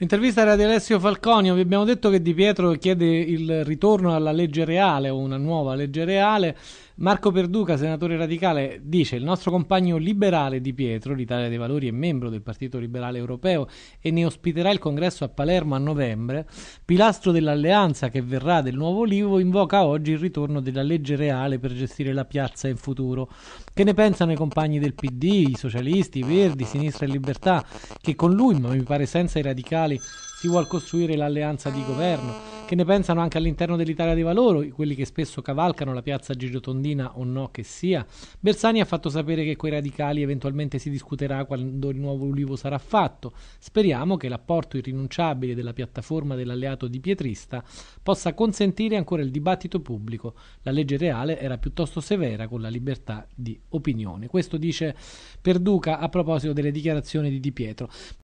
L'intervista era di Alessio Falconio, vi abbiamo detto che Di Pietro chiede il ritorno alla legge reale o una nuova legge reale Marco Perduca, senatore radicale, dice il nostro compagno liberale Di Pietro, l'Italia dei Valori, è membro del Partito Liberale Europeo e ne ospiterà il congresso a Palermo a novembre. Pilastro dell'alleanza che verrà del nuovo Olivo, invoca oggi il ritorno della legge reale per gestire la piazza in futuro. Che ne pensano i compagni del PD, i socialisti, i verdi, Sinistra e Libertà, che con lui, ma mi pare senza i radicali, si vuole costruire l'alleanza di governo? che ne pensano anche all'interno dell'Italia dei Valori, quelli che spesso cavalcano la piazza Girotondina o no che sia. Bersani ha fatto sapere che quei radicali eventualmente si discuterà quando il nuovo ulivo sarà fatto. Speriamo che l'apporto irrinunciabile della piattaforma dell'alleato di Pietrista possa consentire ancora il dibattito pubblico. La legge reale era piuttosto severa con la libertà di opinione. Questo dice Perduca a proposito delle dichiarazioni di Di Pietro.